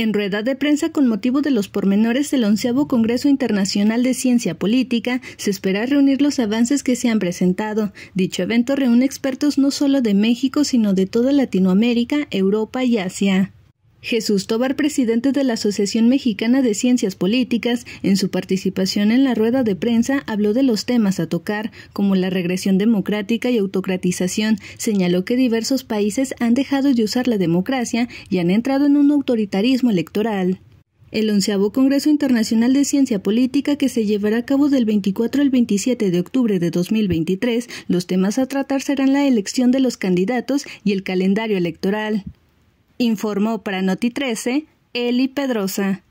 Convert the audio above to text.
En rueda de prensa con motivo de los pormenores del onceavo Congreso Internacional de Ciencia Política, se espera reunir los avances que se han presentado. Dicho evento reúne expertos no solo de México, sino de toda Latinoamérica, Europa y Asia. Jesús Tobar, presidente de la Asociación Mexicana de Ciencias Políticas, en su participación en la rueda de prensa habló de los temas a tocar, como la regresión democrática y autocratización. Señaló que diversos países han dejado de usar la democracia y han entrado en un autoritarismo electoral. El onceavo Congreso Internacional de Ciencia Política, que se llevará a cabo del 24 al 27 de octubre de 2023, los temas a tratar serán la elección de los candidatos y el calendario electoral informó para Noti 13 Eli Pedrosa.